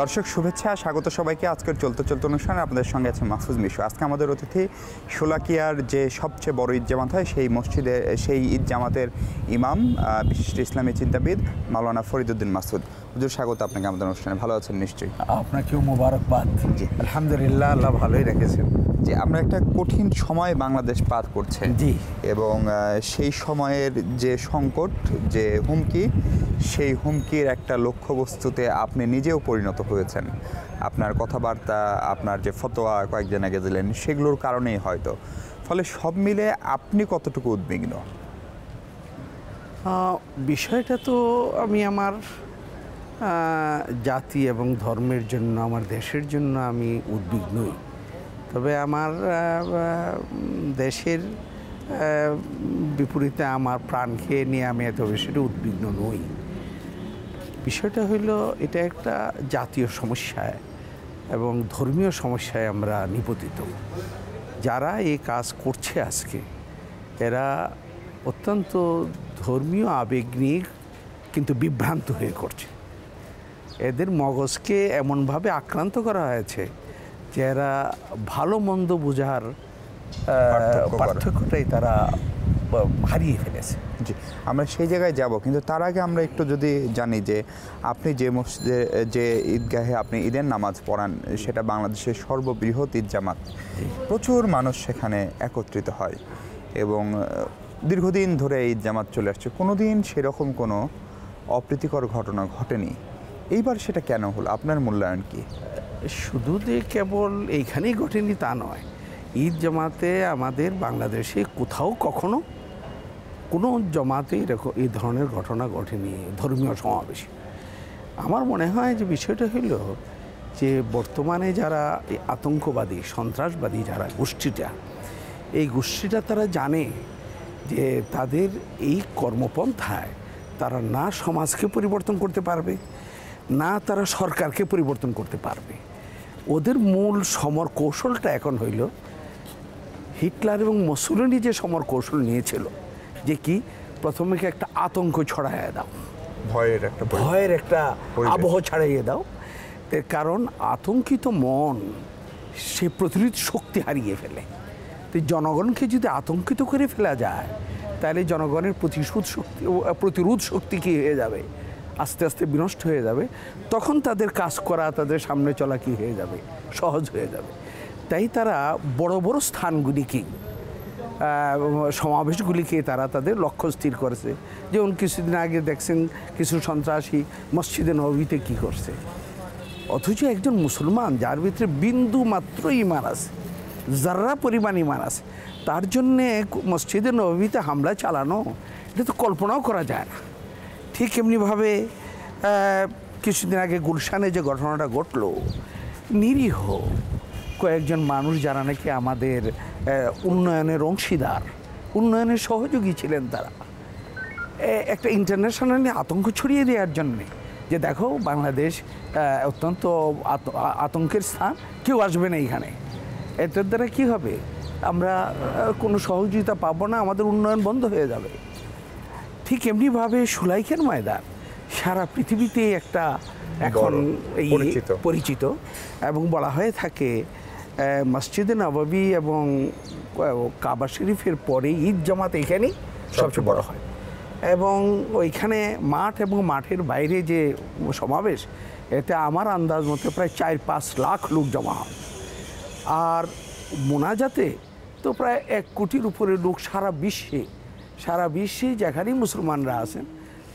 দর্শক শুভেচ্ছা স্বাগত সবাইকে আজকের চলতে চলতে অনুষ্ঠানে আপনাদের সঙ্গে আছে মাহফুজ মিশু আজকে আমাদের অতিথি শোলাকিয়ার যে সবচেয়ে বড় ঈদ জামাত হয় সেই মসজিদে সেই ঈদ জামাতের ইমাম বিশিষ্ট ইসলামী চিন্তাবিদ মাওলানা ফরিদুদ্দিন মাসুদ হুজুর স্বাগত আপনাকে আমাদের অনুষ্ঠানে ভালো আছেন নিশ্চয়ই আপনাকেও মুবারকবাদ জি আলহামদুলিল্লাহ আল্লাহ ভালোই রেখেছেন যে আমরা একটা কঠিন সময় বাংলাদেশ পার করছে জি এবং সেই সময়ের যে সংকট যে হুমকি সেই হুমকির একটা লক্ষ্যবস্তুতে আপনি নিজেও পরিণত হয়েছেন আপনার কথাবার্তা আপনার যে ফতোয়া কয়েকদিন আগে দিলেন সেগুলোর কারণেই হয়তো ফলে সব মিলে আপনি কতটুকু উদ্বিগ্ন বিষয়টা তো আমি আমার জাতি এবং ধর্মের জন্য আমার দেশের জন্য আমি উদ্বিগ্নই তবে আমার দেশের বিপরীতে আমার প্রাণ খেয়ে নিয়ে আমি এত বেশি উদ্বিগ্ন নই বিষয়টা হইল এটা একটা জাতীয় সমস্যায় এবং ধর্মীয় সমস্যায় আমরা নিপতিত যারা এই কাজ করছে আজকে এরা অত্যন্ত ধর্মীয় আবেগ নিয়ে কিন্তু বিভ্রান্ত হয়ে করছে এদের মগজকে এমনভাবে আক্রান্ত করা হয়েছে যে এরা ভালো মন্দ বোঝার পার্থক্যটাই তারা হারিয়ে ফেলেছে জি আমরা সেই জায়গায় যাব কিন্তু তার আগে আমরা একটু যদি জানি যে আপনি যে মসজিদে যে ঈদগাহে আপনি ঈদের নামাজ পড়ান সেটা বাংলাদেশের সর্ববৃহৎ ঈদ জামাত প্রচুর মানুষ সেখানে একত্রিত হয় এবং দীর্ঘদিন ধরে ঈদ জামাত চলে আসছে কোনো দিন সেরকম কোনো অপ্রীতিকর ঘটনা ঘটেনি এইবার সেটা কেন হলো আপনার মূল্যায়ন কি শুধু যে কেবল এইখানেই ঘটেনি তা নয় ঈদ জামাতে আমাদের বাংলাদেশে কোথাও কখনো কোনো জমাতে এরকম এই ধরনের ঘটনা ঘটেনি ধর্মীয় সমাবেশে আমার মনে হয় যে বিষয়টা হইল যে বর্তমানে যারা এই আতঙ্কবাদী সন্ত্রাসবাদী যারা গোষ্ঠীটা এই গোষ্ঠীটা তারা জানে যে তাদের এই কর্মপন্থায় তারা না সমাজকে পরিবর্তন করতে পারবে না তারা সরকারকে পরিবর্তন করতে পারবে ওদের মূল সমর কৌশলটা এখন হইল হিটলার এবং মসুলিনী যে সমর কৌশল নিয়েছিল যে কি প্রথমে একটা আতঙ্ক ছড়াইয়া দাও ভয়ের একটা ভয়ের একটা আবহ ছাড়াইয়ে দাও এর কারণ আতঙ্কিত মন সে প্রতিরোধ শক্তি হারিয়ে ফেলে তো জনগণকে যদি আতঙ্কিত করে ফেলা যায় তাহলে জনগণের প্রতিশোধ শক্তি প্রতিরোধ শক্তি কী হয়ে যাবে আস্তে আস্তে বিনষ্ট হয়ে যাবে তখন তাদের কাজ করা তাদের সামনে চলা কী হয়ে যাবে সহজ হয়ে যাবে তাই তারা বড় বড় স্থানগুলি সমাবেশগুলিকে তারা তাদের লক্ষ্য স্থির করেছে যেমন কিছুদিন আগে দেখছেন কিছু সন্ত্রাসী মসজিদে নবীতে কি করছে অথচ একজন মুসলমান যার ভিতরে বিন্দু মাত্র ইমান আছে যারা পরিমাণ ইমান আছে তার জন্যে মসজিদে নবীতে হামলা চালানো এটা তো কল্পনাও করা যায় না ঠিক এমনিভাবে কিছুদিন আগে গুলশানে যে ঘটনাটা ঘটল নিরীহ কয়েকজন মানুষ যারা নাকি আমাদের উন্নয়নের অংশীদার উন্নয়নের সহযোগী ছিলেন তারা একটা ইন্টারন্যাশনালি আতঙ্ক ছড়িয়ে দেওয়ার জন্যে যে দেখো বাংলাদেশ অত্যন্ত আতঙ্কের স্থান কেউ আসবে না এইখানে এটার দ্বারা কী হবে আমরা কোনো সহযোগিতা পাবো না আমাদের উন্নয়ন বন্ধ হয়ে যাবে ঠিক এমনিভাবে সুলাইখের ময়দান সারা পৃথিবীতে একটা এখন এই পরিচিত এবং বলা হয়ে থাকে মসজিদে নবাবি এবং কাবা শরীফের পরে ঈদ জামাত এখানেই সবচেয়ে বড় হয় এবং ওইখানে মাঠ এবং মাঠের বাইরে যে সমাবেশ এতে আমার আন্দাজ মতো প্রায় চার পাঁচ লাখ লোক জমা হয় আর মোনাজাতে তো প্রায় এক কোটির উপরে লোক সারা বিশ্বে সারা বিশ্বে যেখানেই মুসলমানরা আছেন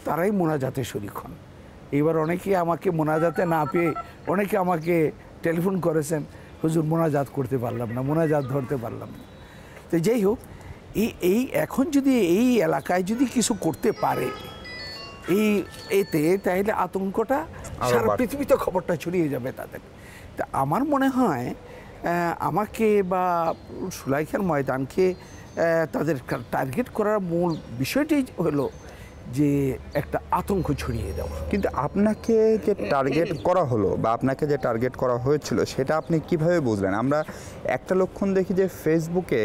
তারাই মোনাজাতে শরিক হন এবার অনেকে আমাকে মোনাজাতে না পেয়ে অনেকে আমাকে টেলিফোন করেছেন হুজুর মোনাজাত করতে পারলাম না মোনাজাত ধরতে পারলাম না তো যাই হোক এই এই এখন যদি এই এলাকায় যদি কিছু করতে পারে এই এতে তাহলে আতঙ্কটা সারা পৃথিবীতে খবরটা ছড়িয়ে যাবে তাদের তা আমার মনে হয় আমাকে বা সুলাইখার ময়দানকে তাদের টার্গেট করার মূল বিষয়টি হলো যে একটা আতঙ্ক ছড়িয়ে দেওয়া কিন্তু আপনাকে যে টার্গেট করা হলো বা আপনাকে যে টার্গেট করা হয়েছিল সেটা আপনি কিভাবে বুঝলেন আমরা একটা লক্ষণ দেখি যে ফেসবুকে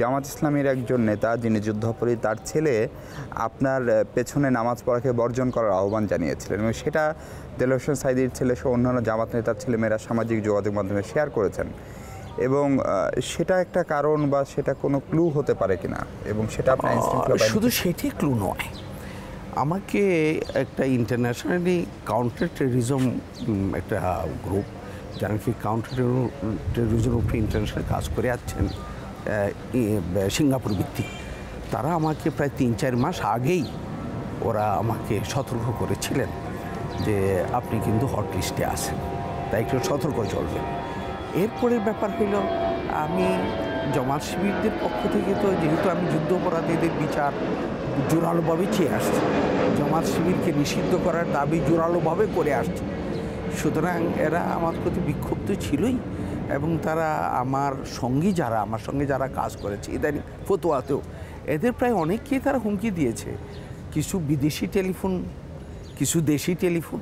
জামাত ইসলামের একজন নেতা যিনি যুদ্ধাপরী তার ছেলে আপনার পেছনে নামাজ পড়াকে বর্জন করার আহ্বান জানিয়েছিলেন এবং সেটা দেল সাইদির ছেলে সহ অন্যান্য জামাত নেতার ছেলেমেয়েরা সামাজিক যোগাযোগ মাধ্যমে শেয়ার করেছেন এবং সেটা একটা কারণ বা সেটা কোনো ক্লু হতে পারে কিনা এবং সেটা শুধু সেটি ক্লু নয় আমাকে একটা ইন্টারন্যাশনালি কাউন্টার টেরিজম একটা গ্রুপ যারা কি কাউন্টার টেরিজম উপরে ইন্টারন্যাশনাল কাজ করে আছেন সিঙ্গাপুর ভিত্তিক তারা আমাকে প্রায় তিন চার মাস আগেই ওরা আমাকে সতর্ক করেছিলেন যে আপনি কিন্তু হট লিস্টে আসেন তাই একটু সতর্ক চলবেন এরপরের ব্যাপার হইল আমি জমাত শিবিরদের পক্ষ থেকে তো যেহেতু আমি যুদ্ধ অপরাধীদের বিচার জোরালোভাবে চেয়ে আসছি জমাত শিবিরকে নিষিদ্ধ করার দাবি জোরালোভাবে করে আসছে সুতরাং এরা আমার প্রতি বিক্ষুব্ধ ছিলই এবং তারা আমার সঙ্গী যারা আমার সঙ্গে যারা কাজ করেছে ইদানিং ফতোয়াতেও এদের প্রায় অনেককেই তারা হুমকি দিয়েছে কিছু বিদেশি টেলিফোন কিছু দেশি টেলিফোন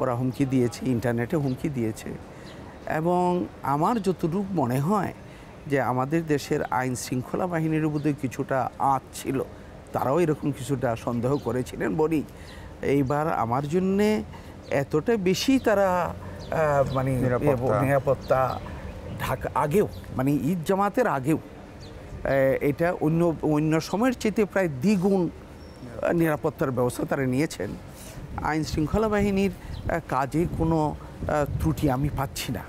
ওরা হুমকি দিয়েছে ইন্টারনেটে হুমকি দিয়েছে এবং আমার যতটুক মনে হয় যে আমাদের দেশের আইন শৃঙ্খলা বাহিনীর বোধহয় কিছুটা আঁচ ছিল তারাও এরকম কিছুটা সন্দেহ করেছিলেন বলি এইবার আমার জন্যে এতটা বেশি তারা মানে নিরাপত্তা ঢাকা আগেও মানে ঈদ জামাতের আগেও এটা অন্য অন্য সময়ের চেয়েতে প্রায় দ্বিগুণ নিরাপত্তার ব্যবস্থা তারা নিয়েছেন আইন শৃঙ্খলা বাহিনীর কাজে কোনো ত্রুটি আমি পাচ্ছি না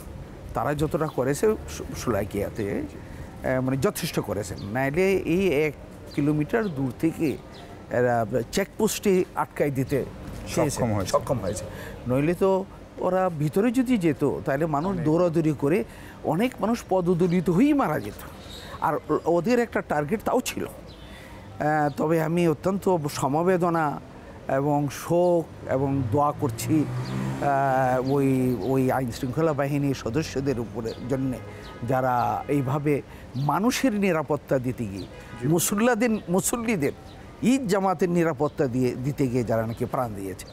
তারা যতটা করেছে সুলাইকিয়াতে মানে যথেষ্ট করেছেন নাইলে এই এক কিলোমিটার দূর থেকে চেকপোস্টে আটকাই দিতে সক্ষম হয়েছে সক্ষম হয়েছে নইলে তো ওরা ভিতরে যদি যেত তাহলে মানুষ দৌড়াদৌড়ি করে অনেক মানুষ পদদলিত হয়েই মারা যেত আর ওদের একটা টার্গেট তাও ছিল তবে আমি অত্যন্ত সমবেদনা এবং শোক এবং দোয়া করছি ওই ওই আইন শৃঙ্খলা বাহিনীর সদস্যদের উপরে জন্যে যারা এইভাবে মানুষের নিরাপত্তা দিতে গিয়ে মুসল্লাদের মুসল্লিদের ঈদ জামাতের নিরাপত্তা দিয়ে দিতে গিয়ে যারা নাকি প্রাণ দিয়েছে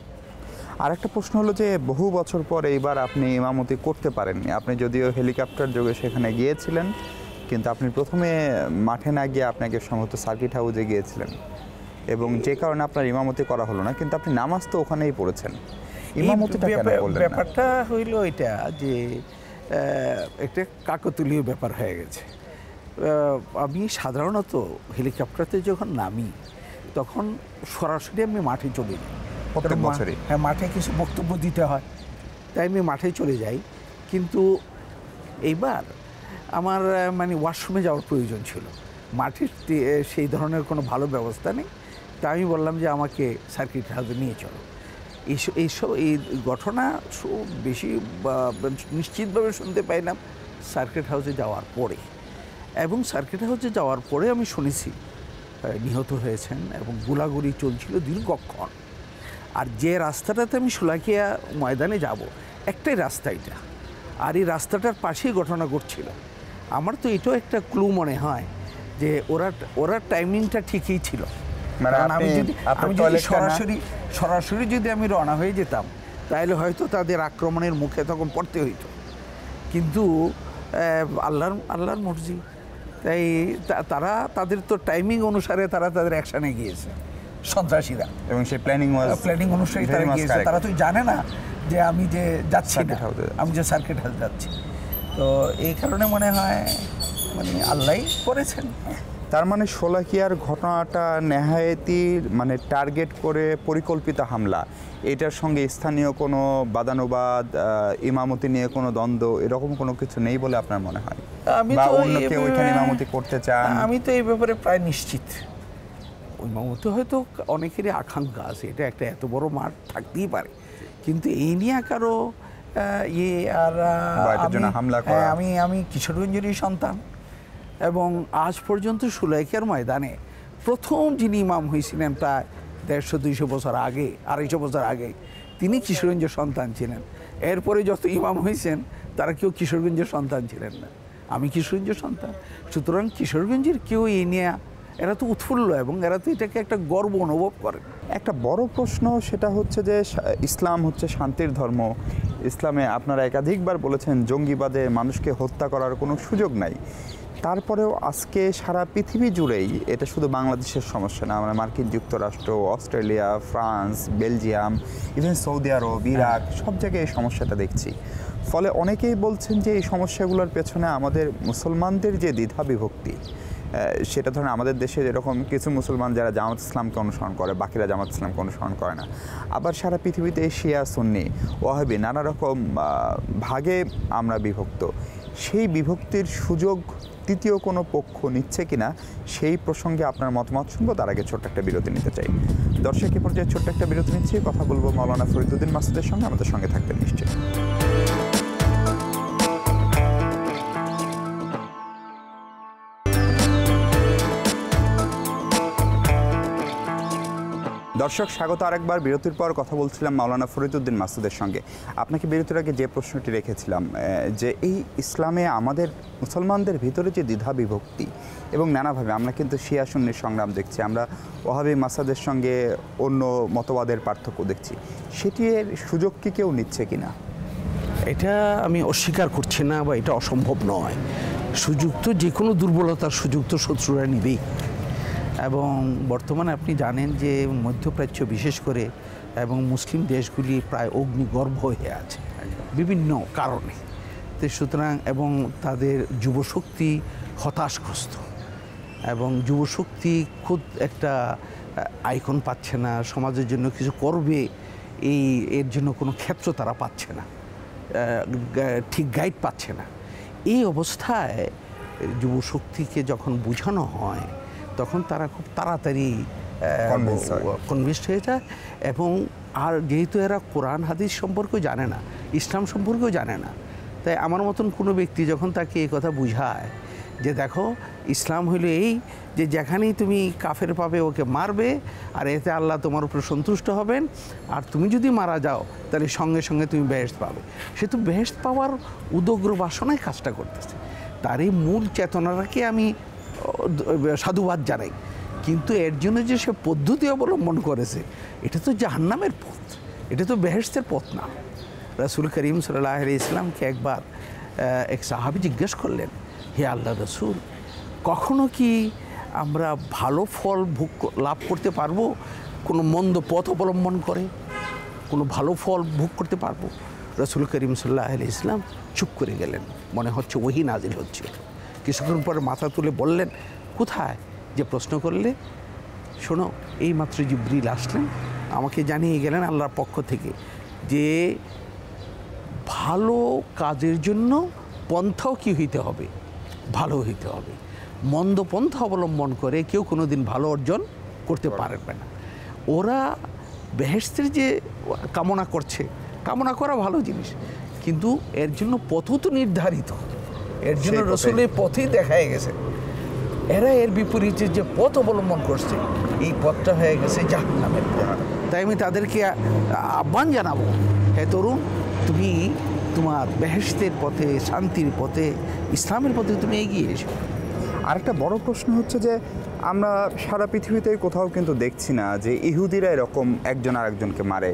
আরেকটা প্রশ্ন হলো যে বহু বছর পর এইবার আপনি ইমামতি করতে পারেননি আপনি যদিও হেলিকপ্টার যোগে সেখানে গিয়েছিলেন কিন্তু আপনি প্রথমে মাঠে না গিয়ে আপনাকে সমস্ত সার্কিট হাউসে গিয়েছিলেন এবং যে কারণে আপনার ইমামতি করা হলো না কিন্তু আপনি নামাজ তো ওখানেই পড়েছেন ব্যাপারটা হইল এটা যে একটা কাকতুলীয় ব্যাপার হয়ে গেছে আমি সাধারণত হেলিকপ্টারতে যখন নামি তখন সরাসরি আমি মাঠে চলে যাই প্রত্যেক হ্যাঁ মাঠে কিছু বক্তব্য দিতে হয় তাই আমি মাঠে চলে যাই কিন্তু এইবার আমার মানে ওয়াশরুমে যাওয়ার প্রয়োজন ছিল মাঠের সেই ধরনের কোনো ভালো ব্যবস্থা নেই তাই আমি বললাম যে আমাকে সার্কিট হাউসে নিয়ে চলো এইসব এইসব এই ঘটনা খুব বেশি নিশ্চিতভাবে শুনতে পাইলাম সার্কিট হাউসে যাওয়ার পরে এবং সার্কিট হাউসে যাওয়ার পরে আমি শুনেছি নিহত হয়েছেন এবং গোলাগুলি চলছিল দীর্ঘক্ষণ আর যে রাস্তাটাতে আমি সোলাকিয়া ময়দানে যাব একটাই রাস্তা এটা আর এই রাস্তাটার পাশেই ঘটনা ঘটছিল আমার তো এটাও একটা ক্লু মনে হয় যে ওরা ওরা টাইমিংটা ঠিকই ছিল মানে আমি যদি আমি যদি সরাসরি সরাসরি যদি আমি রওনা হয়ে যেতাম তাহলে হয়তো তাদের আক্রমণের মুখে তখন পড়তে হইতো কিন্তু আল্লাহর আল্লাহর মর্জি তাই তারা তাদের তো টাইমিং অনুসারে তারা তাদের অ্যাকশানে গিয়েছে সন্ত্রাসীরা এবং সেই প্ল্যানিং প্ল্যানিং অনুসারে তারা গিয়েছে তারা তো জানে না যে আমি যে যাচ্ছি না আমি যে সার্কিট হাউস যাচ্ছি তো এই কারণে মনে হয় মানে আল্লাহ করেছেন তার মানে শোলাকিয়ার ঘটনাটা নেহায়েতি মানে টার্গেট করে পরিকল্পিত হামলা এটার সঙ্গে স্থানীয় কোনো বাদানুবাদ ইমামতি নিয়ে কোনো দ্বন্দ্ব এরকম কোনো কিছু নেই বলে আপনার মনে হয় আমি বা অন্য কেউ ইমামতি করতে চান আমি তো এই ব্যাপারে প্রায় নিশ্চিত ইমামতি হয়তো অনেকেরই আকাঙ্ক্ষা আছে এটা একটা এত বড় মাঠ থাকতেই পারে কিন্তু এই নিয়ে কারো ইয়ে আর আমি হ্যাঁ, আমি আমি কিশোরগঞ্জেরই সন্তান এবং আজ পর্যন্ত সুলেখের ময়দানে প্রথম যিনি ইমাম হয়েছিলেন প্রায় দেড়শো দুইশো বছর আগে আড়াইশো বছর আগে তিনি কিশোরগঞ্জের সন্তান ছিলেন এরপরে যত ইমাম হয়েছেন তারা কেউ কিশোরগঞ্জের সন্তান ছিলেন না আমি কিশোরগঞ্জের সন্তান সুতরাং কিশোরগঞ্জের কেউ এই নিয়ে এরা তো উৎফুল্ল এবং এরা তো এটাকে একটা গর্ব অনুভব করে একটা বড় প্রশ্ন সেটা হচ্ছে যে ইসলাম হচ্ছে শান্তির ধর্ম ইসলামে আপনারা একাধিকবার বলেছেন জঙ্গিবাদে মানুষকে হত্যা করার কোনো সুযোগ নাই তারপরেও আজকে সারা পৃথিবী জুড়েই এটা শুধু বাংলাদেশের সমস্যা না মানে মার্কিন যুক্তরাষ্ট্র Australia France Belgium even Saudi আরব হ্যাঁ। ইরাক সব জায়গায় এই সমস্যাটা দেখছি ফলে অনেকেই বলছেন যে এই সমস্যাগুলোর পেছনে আমাদের মুসলমানদের যে দ্বিধা বিভক্তি সেটা ধরেন আমাদের দেশে যেরকম কিছু মুসলমান যারা জামাত ইসলামকে অনুসরণ করে বাকিরা জামাত ইসলামকে অনুসরণ করে না আবার সারা পৃথিবীতে শিয়া সুন্নি ওয়াহাবি নানা রকম ভাগে আমরা বিভক্ত সেই বিভক্তির সুযোগ তৃতীয় কোনো পক্ষ নিচ্ছে কিনা সেই প্রসঙ্গে আপনার মতামত শুনবো তার আগে ছোট্ট একটা বিরতি নিতে চাই দর্শক এ পর্যায়ে ছোট্ট একটা বিরতি নিচ্ছি কথা বলবো মৌলানা ফরিদুদ্দিন মাসুদের সঙ্গে আমাদের সঙ্গে থাকবেন নিশ্চয়ই দর্শক স্বাগত আরেকবার বিরতির পর কথা বলছিলাম মাওলানা ফরিদুদ্দিন মাসুদের সঙ্গে আপনাকে বিরতির আগে যে প্রশ্নটি রেখেছিলাম যে এই ইসলামে আমাদের মুসলমানদের ভিতরে যে দ্বিধা বিভক্তি এবং নানাভাবে আমরা কিন্তু শিয়া শূন্যের সংগ্রাম দেখছি আমরা ওহাবি মাসাদের সঙ্গে অন্য মতবাদের পার্থক্য দেখছি এর সুযোগ কি কেউ নিচ্ছে কিনা এটা আমি অস্বীকার করছি না বা এটা অসম্ভব নয় সুযুক্ত যে কোনো দুর্বলতার সুযুক্ত শত্রুরা নিবেই এবং বর্তমানে আপনি জানেন যে মধ্যপ্রাচ্য বিশেষ করে এবং মুসলিম দেশগুলি প্রায় অগ্নিগর্ভ হয়ে আছে বিভিন্ন কারণে তো সুতরাং এবং তাদের যুবশক্তি হতাশগ্রস্ত এবং যুবশক্তি খুব একটা আইকন পাচ্ছে না সমাজের জন্য কিছু করবে এই এর জন্য কোনো ক্ষেত্র তারা পাচ্ছে না ঠিক গাইড পাচ্ছে না এই অবস্থায় যুবশক্তিকে যখন বোঝানো হয় তখন তারা খুব তাড়াতাড়ি কনভিনসড হয়ে যায় এবং আর যেহেতু এরা কোরআন হাদিস সম্পর্কেও জানে না ইসলাম সম্পর্কেও জানে না তাই আমার মতন কোনো ব্যক্তি যখন তাকে এই কথা বুঝায় যে দেখো ইসলাম হলো এই যে যেখানেই তুমি কাফের পাবে ওকে মারবে আর এতে আল্লাহ তোমার উপরে সন্তুষ্ট হবেন আর তুমি যদি মারা যাও তাহলে সঙ্গে সঙ্গে তুমি বেহেস্ত পাবে সে তো বেহেস্ত পাওয়ার উদগ্র বাসনায় কাজটা করতেছে তার এই মূল চেতনাটাকে আমি সাধুবাদ জানাই কিন্তু এর জন্য যে সে পদ্ধতি অবলম্বন করেছে এটা তো জাহান্নামের পথ এটা তো বেহেস্তের পথ না রাসুল করিম সাল্লাহ ইসলামকে একবার এক সাহাবি জিজ্ঞেস করলেন হে আল্লাহ রসুল কখনো কি আমরা ভালো ফল ভোগ লাভ করতে পারবো কোনো মন্দ পথ অবলম্বন করে কোনো ভালো ফল ভোগ করতে পারবো রসুল করিম সাল্লাহ আলি ইসলাম চুপ করে গেলেন মনে হচ্ছে ওহি নাজিল হচ্ছে কিছুক্ষণ পরে মাথা তুলে বললেন কোথায় যে প্রশ্ন করলে শোনো এইমাত্র জিব্রিল আসলেন আমাকে জানিয়ে গেলেন আল্লাহর পক্ষ থেকে যে ভালো কাজের জন্য পন্থাও কী হইতে হবে ভালো হইতে হবে মন্দ পন্থা অবলম্বন করে কেউ কোনো দিন ভালো অর্জন করতে পারবে না ওরা বেহেস্তের যে কামনা করছে কামনা করা ভালো জিনিস কিন্তু এর জন্য পথ তো নির্ধারিত এর জন্য রসুলের পথই দেখায় গেছে এরা এর বিপরীতে যে পথ অবলম্বন করছে এই পথটা হয়ে গেছে জাহান্নামের পথ তাই আমি তাদেরকে আহ্বান জানাবো হ্যাঁ তরুণ তুমি তোমার বেহেস্তের পথে শান্তির পথে ইসলামের পথে তুমি এগিয়ে এসো আরেকটা বড় প্রশ্ন হচ্ছে যে আমরা সারা পৃথিবীতে কোথাও কিন্তু দেখছি না যে ইহুদিরা এরকম একজন আরেকজনকে মারে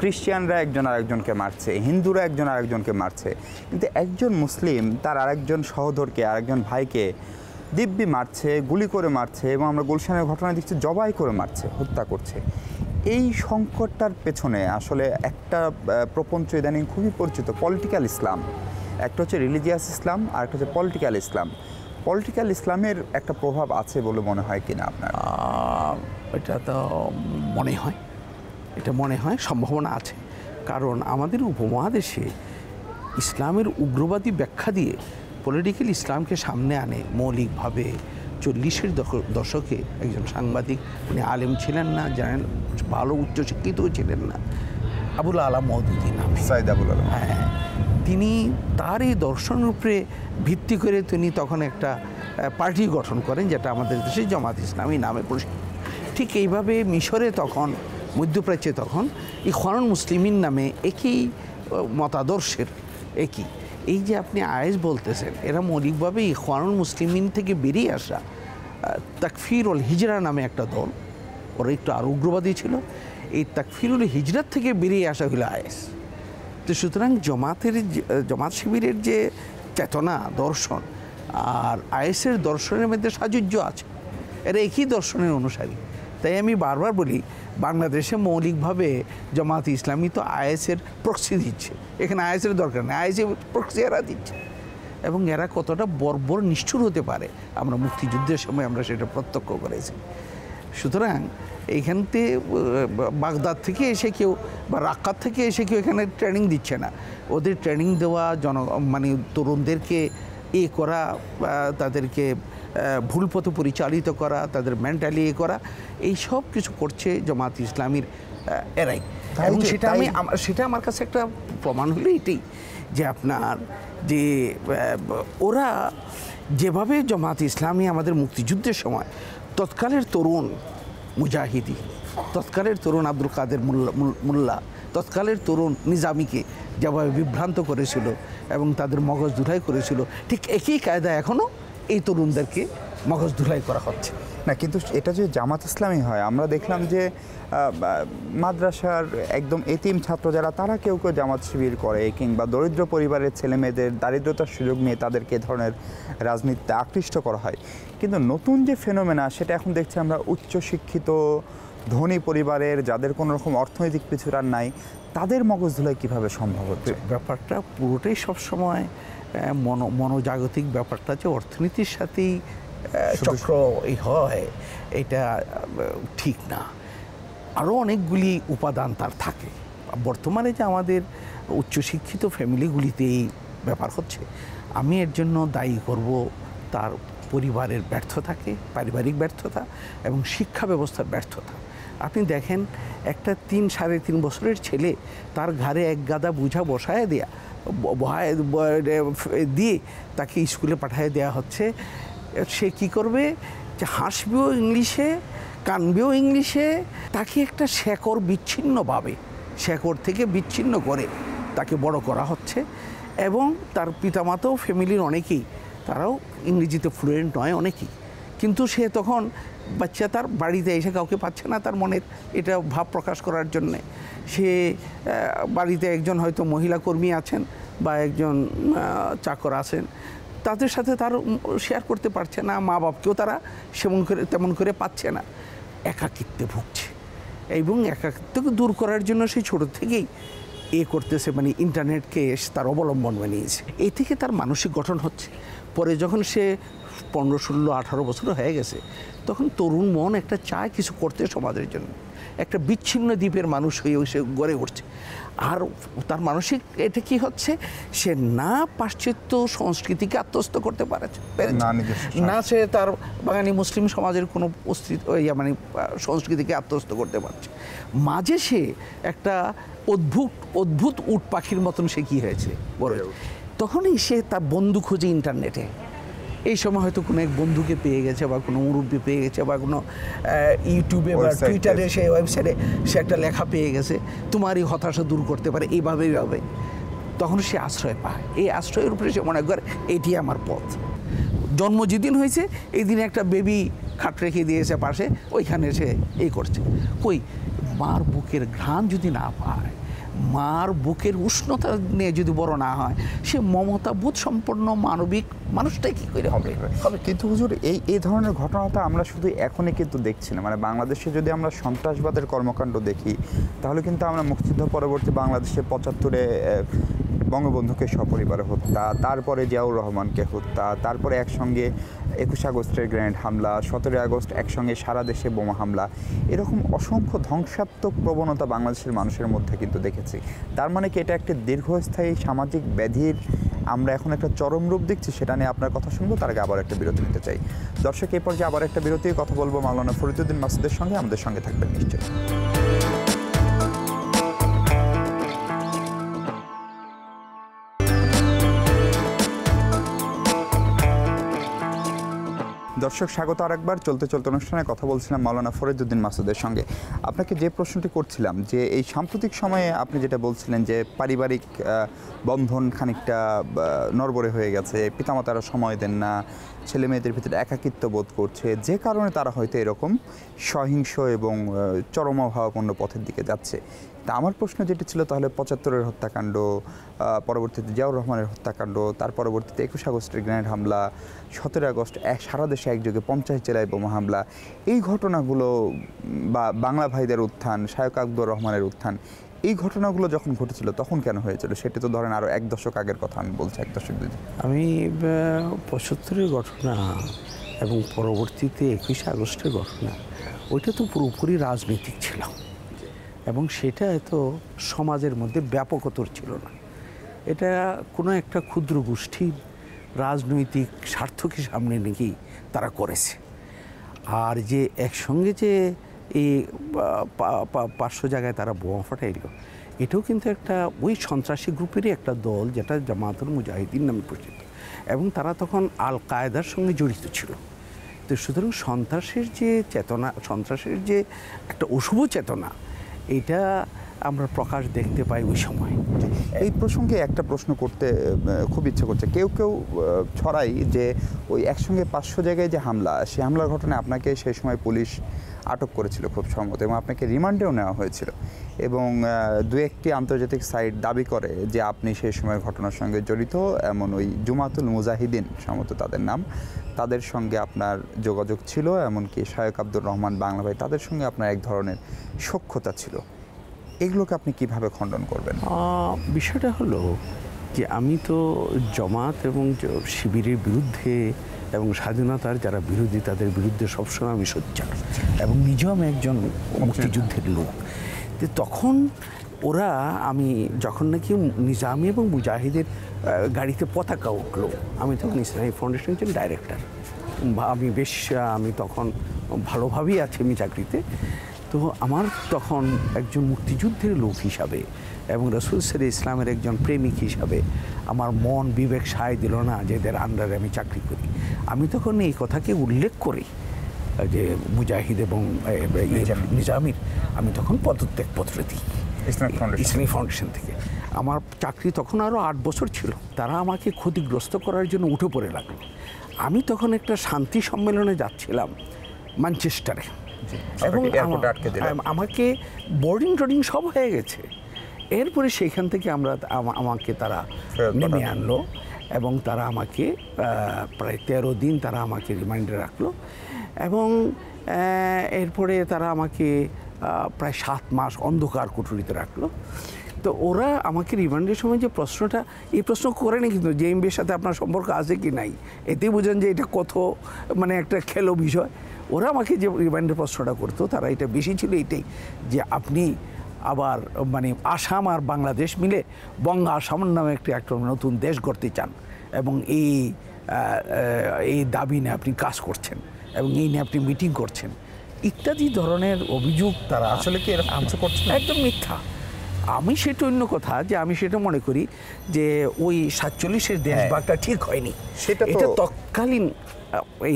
খ্রিস্টানরা একজন আরেকজনকে মারছে হিন্দুরা একজন আরেকজনকে মারছে কিন্তু একজন মুসলিম তার আরেকজন সহোদরকে আরেকজন ভাইকে দিব্যি মারছে গুলি করে মারছে এবং আমরা গুলশানের ঘটনা দেখছি জবাই করে মারছে হত্যা করছে এই সংকটটার পেছনে আসলে একটা প্রপঞ্চ ইদানিং খুবই পরিচিত পলিটিক্যাল ইসলাম একটা হচ্ছে রিলিজিয়াস ইসলাম আর একটা হচ্ছে পলিটিক্যাল ইসলাম পলিটিক্যাল ইসলামের একটা প্রভাব আছে বলে মনে হয় কিনা আপনার এটা তো মনে হয় এটা মনে হয় সম্ভাবনা আছে কারণ আমাদের উপমহাদেশে ইসলামের উগ্রবাদী ব্যাখ্যা দিয়ে পলিটিক্যাল ইসলামকে সামনে আনে মৌলিকভাবে চল্লিশের দশকে একজন সাংবাদিক উনি আলেম ছিলেন না জানেন ভালো উচ্চশিক্ষিতও ছিলেন না আবুল আলা মৌদুদ্দিন সাইদ আবুল আলম হ্যাঁ তিনি তার এই দর্শন উপরে ভিত্তি করে তিনি তখন একটা পার্টি গঠন করেন যেটা আমাদের দেশে জমাত ইসলামী নামে পরিচিত ঠিক এইভাবে মিশরে তখন মধ্যপ্রাচ্যে তখন এই খরণ মুসলিমিন নামে একই মতাদর্শের একই এই যে আপনি আয়েস বলতেছেন এরা মৌলিকভাবেই খরণ মুসলিমিন থেকে বেরিয়ে আসা তাকফিরুল হিজরা নামে একটা দল ওরা একটু আরও উগ্রবাদী ছিল এই তাকফিরুল হিজরাত থেকে বেরিয়ে আসা হলো আয়েস তো সুতরাং জমাতের জমাত শিবিরের যে চেতনা দর্শন আর আয়েসের দর্শনের মধ্যে সাযুজ্য আছে এরা একই দর্শনের অনুসারী তাই আমি বারবার বলি বাংলাদেশে মৌলিকভাবে জামাত ইসলামী তো আইএসের প্রক্সি দিচ্ছে এখানে আইএসের দরকার নেই আইএসের প্রক্সি এরা দিচ্ছে এবং এরা কতটা বর্বর নিষ্ঠুর হতে পারে আমরা মুক্তিযুদ্ধের সময় আমরা সেটা প্রত্যক্ষ করেছি সুতরাং এইখানতে বাগদাদ থেকে এসে কেউ বা রাক্কার থেকে এসে কেউ এখানে ট্রেনিং দিচ্ছে না ওদের ট্রেনিং দেওয়া জন মানে তরুণদেরকে এ করা তাদেরকে ভুল পথে পরিচালিত করা তাদের মেন্টালি করা এই সব কিছু করছে জামাত ইসলামীর এরাই এবং সেটা আমি সেটা আমার কাছে একটা প্রমাণ হলো এটাই যে আপনার যে ওরা যেভাবে জামাত ইসলামী আমাদের মুক্তিযুদ্ধের সময় তৎকালের তরুণ মুজাহিদি তৎকালের তরুণ আব্দুল কাদের মোল্লা মোল্লা তৎকালের তরুণ নিজামীকে যেভাবে বিভ্রান্ত করেছিল এবং তাদের মগজ দুটাই করেছিল ঠিক একই কায়দা এখনও এই তরুণদেরকে মগজ ধুলাই করা হচ্ছে না কিন্তু এটা যে জামাত ইসলামী হয় আমরা দেখলাম যে মাদ্রাসার একদম এতিম ছাত্র যারা তারা কেউ কেউ জামাত শিবির করে কিংবা দরিদ্র পরিবারের ছেলে মেয়েদের দারিদ্রতার সুযোগ নিয়ে তাদেরকে এ ধরনের রাজনীতিতে আকৃষ্ট করা হয় কিন্তু নতুন যে ফেনোমেনা সেটা এখন দেখছি আমরা উচ্চশিক্ষিত ধনী পরিবারের যাদের কোনো রকম অর্থনৈতিক পিছুটার নাই তাদের মগজ ধুলাই কীভাবে সম্ভব হচ্ছে ব্যাপারটা পুরোটাই সবসময় হ্যাঁ, মনো মনোজাগতিক ব্যাপারটা যে অর্থনীতির সাথেই চক্র হয় এটা ঠিক না আরও অনেকগুলি উপাদান তার থাকে বর্তমানে যে আমাদের উচ্চশিক্ষিত ফ্যামিলিগুলিতে এই ব্যাপার হচ্ছে আমি এর জন্য দায়ী করব তার পরিবারের ব্যর্থতাকে পারিবারিক ব্যর্থতা এবং শিক্ষা ব্যবস্থার ব্যর্থতা আপনি দেখেন একটা তিন সাড়ে তিন বছরের ছেলে তার ঘাড়ে এক গাদা বোঝা বসায় দেয়া দিয়ে তাকে স্কুলে পাঠিয়ে দেওয়া হচ্ছে সে কি করবে যে হাসবেও ইংলিশে কানবেও ইংলিশে তাকে একটা শেকর বিচ্ছিন্নভাবে শেকর থেকে বিচ্ছিন্ন করে তাকে বড় করা হচ্ছে এবং তার পিতামাতাও ফ্যামিলির অনেকেই তারাও ইংরেজিতে ফ্লুয়েন্ট নয় অনেকেই কিন্তু সে তখন বাচ্চা তার বাড়িতে এসে কাউকে পাচ্ছে না তার মনের এটা ভাব প্রকাশ করার জন্যে সে বাড়িতে একজন হয়তো মহিলা কর্মী আছেন বা একজন চাকর আছেন তাদের সাথে তার শেয়ার করতে পারছে না মা বাপকেও তারা সেমন করে তেমন করে পাচ্ছে না একাকিত্বে ভুগছে এবং একাকিত্বকে দূর করার জন্য সে ছোট থেকেই এ করতেছে মানে ইন্টারনেটকে তার অবলম্বন বানিয়েছে এ থেকে তার মানসিক গঠন হচ্ছে পরে যখন সে পনেরো ষোলো আঠারো বছর হয়ে গেছে তখন তরুণ মন একটা চায় কিছু করতে সমাজের জন্য একটা বিচ্ছিন্ন দ্বীপের মানুষ হয়ে সে গড়ে উঠছে আর তার মানসিক এটা কি হচ্ছে সে না পাশ্চাত্য সংস্কৃতিকে আত্মস্থ করতে পারছে না সে তার বাঙালি মুসলিম সমাজের কোনো অস্তিত্ব মানে সংস্কৃতিকে আত্মস্থ করতে পারছে মাঝে সে একটা অদ্ভুত অদ্ভুত উট পাখির মতন সে কি হয়েছে বড় তখনই সে তার বন্ধু খোঁজে ইন্টারনেটে এই সময় হয়তো কোনো এক বন্ধুকে পেয়ে গেছে বা কোনো মুরব্বী পেয়ে গেছে বা কোনো ইউটিউবে বা টুইটারে সে ওয়েবসাইটে সে একটা লেখা পেয়ে গেছে তোমার এই হতাশা দূর করতে পারে এইভাবেই হবে তখন সে আশ্রয় পায় এই আশ্রয়ের উপরে সে মনে করে এটি আমার পথ জন্ম যেদিন হয়েছে এই দিনে একটা বেবি খাট রেখে দিয়েছে পাশে ওইখানে সে এই করছে কই মার বুকের ঘ্রাণ যদি না পায় মার বুকের উষ্ণতা নিয়ে যদি বড় না হয় সে মমতা বোধ সম্পন্ন মানবিক মানুষটাই কি করে হবে কিন্তু হুজুর এই এই ধরনের ঘটনা তো আমরা শুধু এখনই কিন্তু দেখছি না মানে বাংলাদেশে যদি আমরা সন্ত্রাসবাদের কর্মকাণ্ড দেখি তাহলে কিন্তু আমরা মুক্তিযুদ্ধ পরবর্তী বাংলাদেশে পঁচাত্তরে বঙ্গবন্ধুকে সপরিবারে হত্যা তারপরে জিয়াউর রহমানকে হত্যা তারপরে একসঙ্গে একুশে আগস্টের গ্র্যান্ড হামলা সতেরোই আগস্ট একসঙ্গে সারা দেশে বোমা হামলা এরকম অসংখ্য ধ্বংসাত্মক প্রবণতা বাংলাদেশের মানুষের মধ্যে কিন্তু দেখেছি তার মানে কি এটা একটি দীর্ঘস্থায়ী সামাজিক ব্যাধির আমরা এখন একটা চরম রূপ দেখছি সেটা নিয়ে আপনার কথা শুনবো তার আগে আবার একটা বিরতি নিতে চাই দর্শক এরপর যে আবার একটা বিরতির কথা বলবো মাওলানা ফরিদুদ্দিন মাসুদের সঙ্গে আমাদের সঙ্গে থাকবেন নিশ্চয়ই দর্শক স্বাগত আরেকবার চলতে চলতে অনুষ্ঠানে কথা বলছিলাম মাওলানা ফরিদুদ্দিন মাসুদের সঙ্গে আপনাকে যে প্রশ্নটি করছিলাম যে এই সাম্প্রতিক সময়ে আপনি যেটা বলছিলেন যে পারিবারিক বন্ধন খানিকটা নরবরে হয়ে গেছে পিতামাতারা সময় দেন না ছেলে মেয়েদের ভিতরে একাকিত্ব বোধ করছে যে কারণে তারা হয়তো এরকম সহিংস এবং চরমাভাবাপন্ন পথের দিকে যাচ্ছে তা আমার প্রশ্ন যেটি ছিল তাহলে পঁচাত্তরের হত্যাকাণ্ড পরবর্তীতে জিয়াউর রহমানের হত্যাকাণ্ড তার পরবর্তীতে একুশ আগস্টের গ্রেনেড হামলা সতেরো আগস্ট এক সারা দেশে একযোগে পঞ্চাশ জেলায় বোমা হামলা এই ঘটনাগুলো বা বাংলা ভাইদের উত্থান শায়ক আকবর রহমানের উত্থান এই ঘটনাগুলো যখন ঘটেছিল তখন কেন হয়েছিল সেটা তো ধরেন আরও এক দশক আগের কথা আমি বলছি এক দশক আমি পঁচাত্তরের ঘটনা এবং পরবর্তীতে একুশে আগস্টের ঘটনা ওইটা তো পুরোপুরি রাজনৈতিক ছিল এবং সেটা তো সমাজের মধ্যে ব্যাপকতর ছিল না এটা কোনো একটা ক্ষুদ্র গোষ্ঠীর রাজনৈতিক স্বার্থকে সামনে নাকি তারা করেছে আর যে একসঙ্গে যে এই পাঁচশো জায়গায় তারা বোমা ফাটাই দিল এটাও কিন্তু একটা ওই সন্ত্রাসী গ্রুপেরই একটা দল যেটা জামাতুল মুজাহিদিন নামে পরিচিত এবং তারা তখন আল কায়দার সঙ্গে জড়িত ছিল তো সুতরাং সন্ত্রাসের যে চেতনা সন্ত্রাসের যে একটা অশুভ চেতনা এটা আমরা প্রকাশ দেখতে পাই ওই সময় এই প্রসঙ্গে একটা প্রশ্ন করতে খুব ইচ্ছে করছে কেউ কেউ ছড়াই যে ওই একসঙ্গে পাঁচশো জায়গায় যে হামলা সে হামলার ঘটনায় আপনাকে সেই সময় পুলিশ আটক করেছিল খুব সম্ভবত এবং আপনাকে রিমান্ডেও নেওয়া হয়েছিল এবং দু একটি আন্তর্জাতিক সাইট দাবি করে যে আপনি সেই সময় ঘটনার সঙ্গে জড়িত এমন ওই জুমাতুল মুজাহিদিন সম্ভবত তাদের নাম তাদের সঙ্গে আপনার যোগাযোগ ছিল এমনকি শায়েক আব্দুর রহমান বাংলা ভাই তাদের সঙ্গে আপনার এক ধরনের সক্ষতা ছিল এগুলোকে আপনি কিভাবে খণ্ডন করবেন বিষয়টা হলো যে আমি তো জমাত এবং শিবিরের বিরুদ্ধে এবং স্বাধীনতার যারা বিরোধী তাদের বিরুদ্ধে সবসময় আমি সোচ্চার এবং নিজেও আমি একজন মুক্তিযুদ্ধের লোক তখন ওরা আমি যখন নাকি নিজামি এবং মুজাহিদের গাড়িতে পতাকা উঠলো আমি তখন ইসলামী ফাউন্ডেশন ছিল ডাইরেক্টর আমি বেশ আমি তখন ভালোভাবেই আছি আমি চাকরিতে তো আমার তখন একজন মুক্তিযুদ্ধের লোক হিসাবে এবং রসুল সরি ইসলামের একজন প্রেমিক হিসাবে আমার মন বিবেক সায় দিল না যে এদের আন্ডারে আমি চাকরি করি আমি তখন এই কথাকে উল্লেখ করি যে মুজাহিদ এবং ইয়ে নিজামির আমি তখন পদত্যাগ পত্র দিই ইসলামী ফাউন্ডেশন থেকে আমার চাকরি তখন আরও আট বছর ছিল তারা আমাকে ক্ষতিগ্রস্ত করার জন্য উঠে পড়ে লাগলো আমি তখন একটা শান্তি সম্মেলনে যাচ্ছিলাম ম্যানচেস্টারে এবং আমাকে বোর্ডিং টোর্ডিং সব হয়ে গেছে এরপরে সেখান থেকে আমরা আমাকে তারা নেমে আনলো এবং তারা আমাকে প্রায় তেরো দিন তারা আমাকে রিমাইন্ডে রাখলো এবং এরপরে তারা আমাকে প্রায় সাত মাস অন্ধকার কুটুরিতে রাখলো তো ওরা আমাকে রিমান্ডের সময় যে প্রশ্নটা এই প্রশ্ন করেনি কিন্তু যে এমবির সাথে আপনার সম্পর্ক আছে কি নাই এতেই বুঝেন যে এটা কত মানে একটা খেলো বিষয় ওরা আমাকে যে রিমাইন্ডের প্রশ্নটা করতো তারা এটা বেশি ছিল এটাই যে আপনি আবার মানে আসাম আর বাংলাদেশ মিলে বঙ্গা আসাম নামে একটি একটা নতুন দেশ গড়তে চান এবং এই এই দাবি নিয়ে আপনি কাজ করছেন এবং এই নিয়ে আপনি মিটিং করছেন ইত্যাদি ধরনের অভিযোগ তারা আসলে কি এরকম করছে একদম মিথ্যা আমি সেটা অন্য কথা যে আমি সেটা মনে করি যে ওই সাতচল্লিশের দেশ হ্যাঁ। বাগটা ঠিক হয়নি সেটা এটা তৎকালীন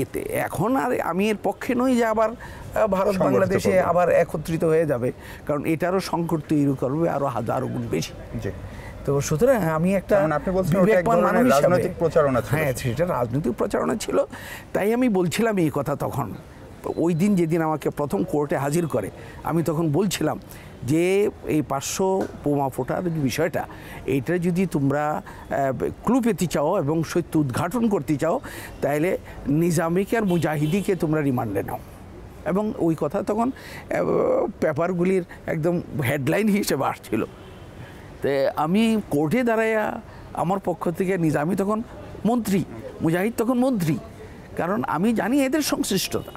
এতে এখন আর আমি এর পক্ষে নই যে আবার ভারত বাংলাদেশে আবার একত্রিত হয়ে যাবে কারণ এটারও সংকট তৈরি করবে আরও হাজারো গুণ বেশি তো সুতরাং আমি একটা রাজনৈতিক প্রচারণা হ্যাঁ সেটা রাজনৈতিক প্রচারণা ছিল তাই আমি বলছিলাম এই কথা তখন ওই দিন যেদিন আমাকে প্রথম কোর্টে হাজির করে আমি তখন বলছিলাম যে এই পার্শ্ব বোমা ফোটার বিষয়টা এটা যদি তোমরা ক্লু পেতে চাও এবং সত্য উদ্ঘাটন করতে চাও তাহলে নিজামিকে আর মুজাহিদিকে তোমরা রিমান্ডে নাও এবং ওই কথা তখন পেপারগুলির একদম হেডলাইন হিসেবে আসছিল তো আমি কোর্টে দাঁড়াইয়া আমার পক্ষ থেকে নিজামি তখন মন্ত্রী মুজাহিদ তখন মন্ত্রী কারণ আমি জানি এদের সংশ্লিষ্টতা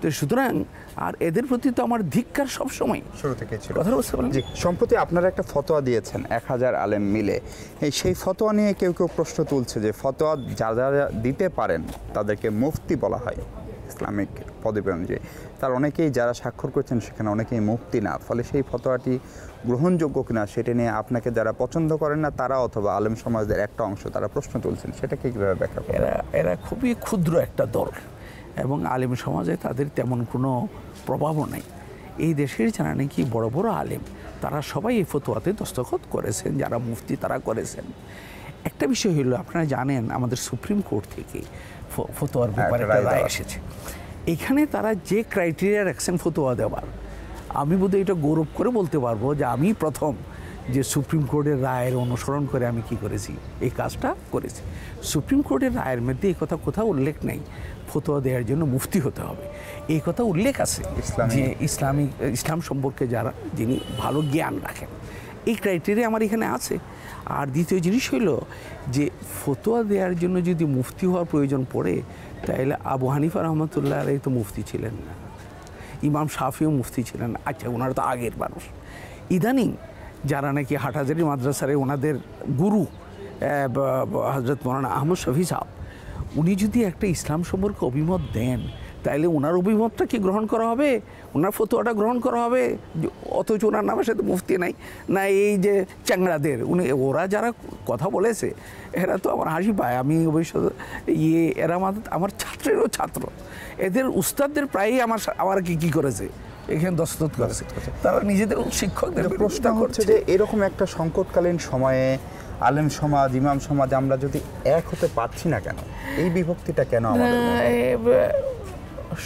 তো সুতরাং আর এদের প্রতি তো আমার ধিক্কার সবসময় শুরু থেকে ছিল কথা বুঝতে পারলেন জি সম্প্রতি আপনারা একটা ফতোয়া দিয়েছেন এক হাজার আলেম মিলে এই সেই ফতোয়া নিয়ে কেউ কেউ প্রশ্ন তুলছে যে ফতোয়া যা যারা দিতে পারেন তাদেরকে মুফতি বলা হয় ইসলামিক পদবী অনুযায়ী তার অনেকেই যারা স্বাক্ষর করছেন সেখানে অনেকেই মুক্তি না ফলে সেই ফতোয়াটি গ্রহণযোগ্য কিনা সেটা নিয়ে আপনাকে যারা পছন্দ করেন না তারা অথবা আলেম সমাজের একটা অংশ তারা প্রশ্ন তুলছেন সেটাকে কীভাবে ব্যাখ্যা এরা এরা খুবই ক্ষুদ্র একটা দল এবং আলেম সমাজে তাদের তেমন কোনো প্রভাবও নাই এই দেশের যারা নাকি বড় বড় আলেম তারা সবাই এই ফতোয়াতে দস্তখত করেছেন যারা মুফতি তারা করেছেন একটা বিষয় হলো আপনারা জানেন আমাদের সুপ্রিম কোর্ট থেকে ফতোয়ার হ্যাঁ, ব্যাপারে রায় এসেছে এখানে তারা যে ক্রাইটেরিয়া রাখছেন ফতোয়া দেওয়ার আমি বোধহয় এটা গৌরব করে বলতে পারবো যে আমি প্রথম যে সুপ্রিম কোর্টের রায়ের অনুসরণ করে আমি কি করেছি এই কাজটা করেছি সুপ্রিম কোর্টের রায়ের মধ্যে এই কথা কোথাও উল্লেখ নেই ফতোয়া দেওয়ার জন্য মুফতি হতে হবে এই কথা উল্লেখ আছে যে ইসলামিক ইসলাম সম্পর্কে যারা যিনি ভালো জ্ঞান রাখেন এই ক্রাইটেরিয়া আমার এখানে আছে আর দ্বিতীয় জিনিস হইল যে ফতোয়া দেওয়ার জন্য যদি মুফতি হওয়ার প্রয়োজন পড়ে তাহলে আবু হানিফা রহমতুল্লাহ এই তো মুফতি ছিলেন না ইমাম শাফিও মুফতি ছিলেন আচ্ছা ওনারা তো আগের মানুষ ইদানিং যারা নাকি হাটহাজারি মাদ্রাসারে ওনাদের গুরু হজরত মৌলানা আহমদ শফি সাহ উনি যদি একটা ইসলাম সম্পর্কে অভিমত দেন তাইলে ওনার অভিমতটা কি গ্রহণ করা হবে ওনার ফতোয়াটা গ্রহণ করা হবে অথচ ওনার নামের সাথে মুফতি নাই না এই যে চ্যাংড়াদের উনি ওরা যারা কথা বলেছে এরা তো আমার হাসি পায় আমি অবশ্যই ইয়ে এরা আমার ছাত্রেরও ছাত্র এদের উস্তাদদের প্রায়ই আমার কি কী করেছে এখানে দস্তত করে আচ্ছা। তারা নিজেদের শিক্ষকদের প্রশ্ন করছে যে এরকম একটা সংকটকালীন সময়ে আলেম সমাজ ইমাম সমাজ আমরা যদি এক হতে পারছি না কেন এই বিভক্তিটা কেন আমাদের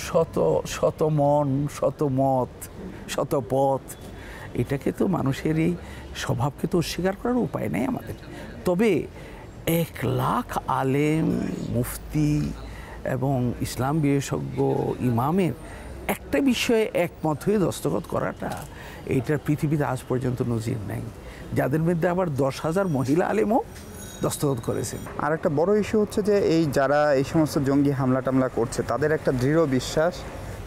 শত শত মন শত মত শত পথ এটাকে তো মানুষের এই স্বভাবকে তো অস্বীকার করার উপায় নেই আমাদের তবে এক লাখ আলেম মুফতি এবং ইসলাম বিশেষজ্ঞ ইমামের একটা বিষয়ে একমত হয়ে দস্তখত করাটা এটা পৃথিবীতে আজ পর্যন্ত নজির নেই যাদের মধ্যে আবার দশ হাজার মহিলা আলেমও দস্তখত করেছেন আর একটা বড় ইস্যু হচ্ছে যে এই যারা এই সমস্ত জঙ্গি হামলা টামলা করছে তাদের একটা দৃঢ় বিশ্বাস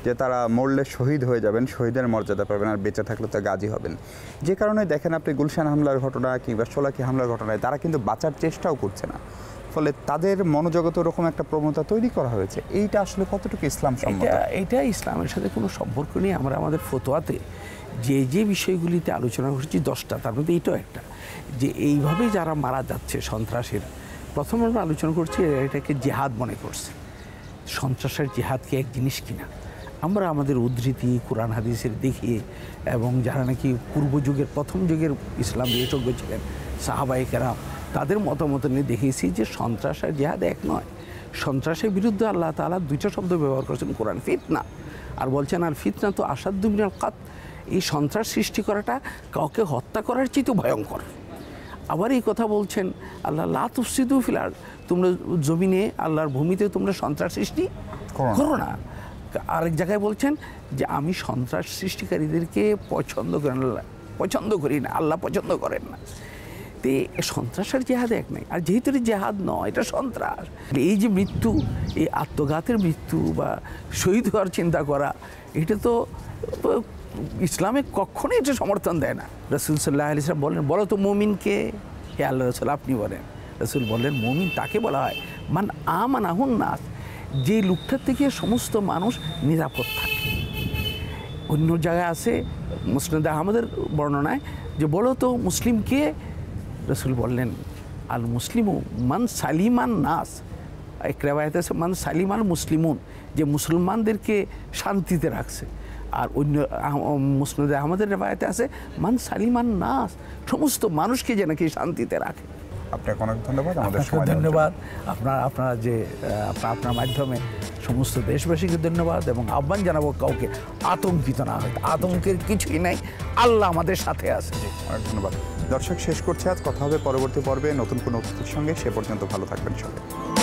যে তারা মরলে শহীদ হয়ে যাবেন শহীদের মর্যাদা পাবেন আর বেঁচে থাকলে তো গাজী হবেন যে কারণে দেখেন আপনি গুলশান হামলার ঘটনা কিংবা সোলাকি হামলার ঘটনায় তারা কিন্তু বাঁচার চেষ্টাও করছে না ফলে তাদের মনোজগত ওরকম একটা প্রবণতা তৈরি করা হয়েছে এইটা আসলে কতটুকু ইসলাম সম্মত এটা ইসলামের সাথে কোনো সম্পর্ক নেই আমরা আমাদের ফতোয়াতে যে যে বিষয়গুলিতে আলোচনা করছি দশটা তার মধ্যে এটাও একটা যে এইভাবে যারা মারা যাচ্ছে সন্ত্রাসের প্রথম আমরা আলোচনা করছি এটাকে জেহাদ মনে করছে সন্ত্রাসের জেহাদকে এক জিনিস কিনা আমরা আমাদের উদ্ধৃতি কোরআন হাদিসের দেখিয়ে এবং যারা নাকি পূর্ব যুগের প্রথম যুগের ইসলাম বিশেষজ্ঞ ছিলেন সাহাবাহিকেরা তাদের মতামত নিয়ে দেখিয়েছি যে সন্ত্রাস আর জেহাদ এক নয় সন্ত্রাসের বিরুদ্ধে আল্লাহ তালা দুইটা শব্দ ব্যবহার করেছেন কোরআন ফিতনা আর বলছেন আর ফিতনা তো আসাদুমিনাল কাত এই সন্ত্রাস সৃষ্টি করাটা কাউকে হত্যা করার চেয়ে তো ভয়ঙ্কর আবার এই কথা বলছেন আল্লাহ লাতুসিদু ফিলার তোমরা জমিনে আল্লাহর ভূমিতে তোমরা সন্ত্রাস সৃষ্টি করো না আরেক জায়গায় বলছেন যে আমি সন্ত্রাস সৃষ্টিকারীদেরকে পছন্দ করেন পছন্দ করি না আল্লাহ পছন্দ করেন না এতে সন্ত্রাসের জেহাদ এক নাই আর যেহেতু এটা জেহাদ নয় এটা সন্ত্রাস এই যে মৃত্যু এই আত্মঘাতের মৃত্যু বা শহীদ হওয়ার চিন্তা করা এটা তো ইসলামে কখনোই এটা সমর্থন দেয় না রসুল সাল্লাহ ইসলাম বলেন বলো তো মমিনকে হে আল্লাহ রসুল আপনি বলেন রসুল বললেন মমিন তাকে বলা হয় মান আমানাহুন নাস যে লোকটার থেকে সমস্ত মানুষ নিরাপদ থাকে অন্য জায়গায় আছে মুসলিম আহমদের বর্ণনায় যে বলো তো মুসলিমকে রসুল বললেন আল মুসলিমু মান সালিমান নাস এক রেবায়ত আছে মান সালিমান মুসলিমুন যে মুসলমানদেরকে শান্তিতে রাখছে আর অন্য মুসলিম আমাদের রেবায়তে আছে মান সালিমান নাস সমস্ত মানুষকে যে নাকি শান্তিতে রাখে আপনাকে অনেক ধন্যবাদ আমাদের ধন্যবাদ আপনার আপনারা যে আপনার মাধ্যমে সমস্ত দেশবাসীকে ধন্যবাদ এবং আহ্বান জানাবো কাউকে আতঙ্কিত না হয় আতঙ্কের কিছুই নাই আল্লাহ আমাদের সাথে আছে অনেক ধন্যবাদ দর্শক শেষ করছে আজ কথা হবে পরবর্তী পর্বে নতুন কোনো অতিথির সঙ্গে সে পর্যন্ত ভালো থাকবেন সবাই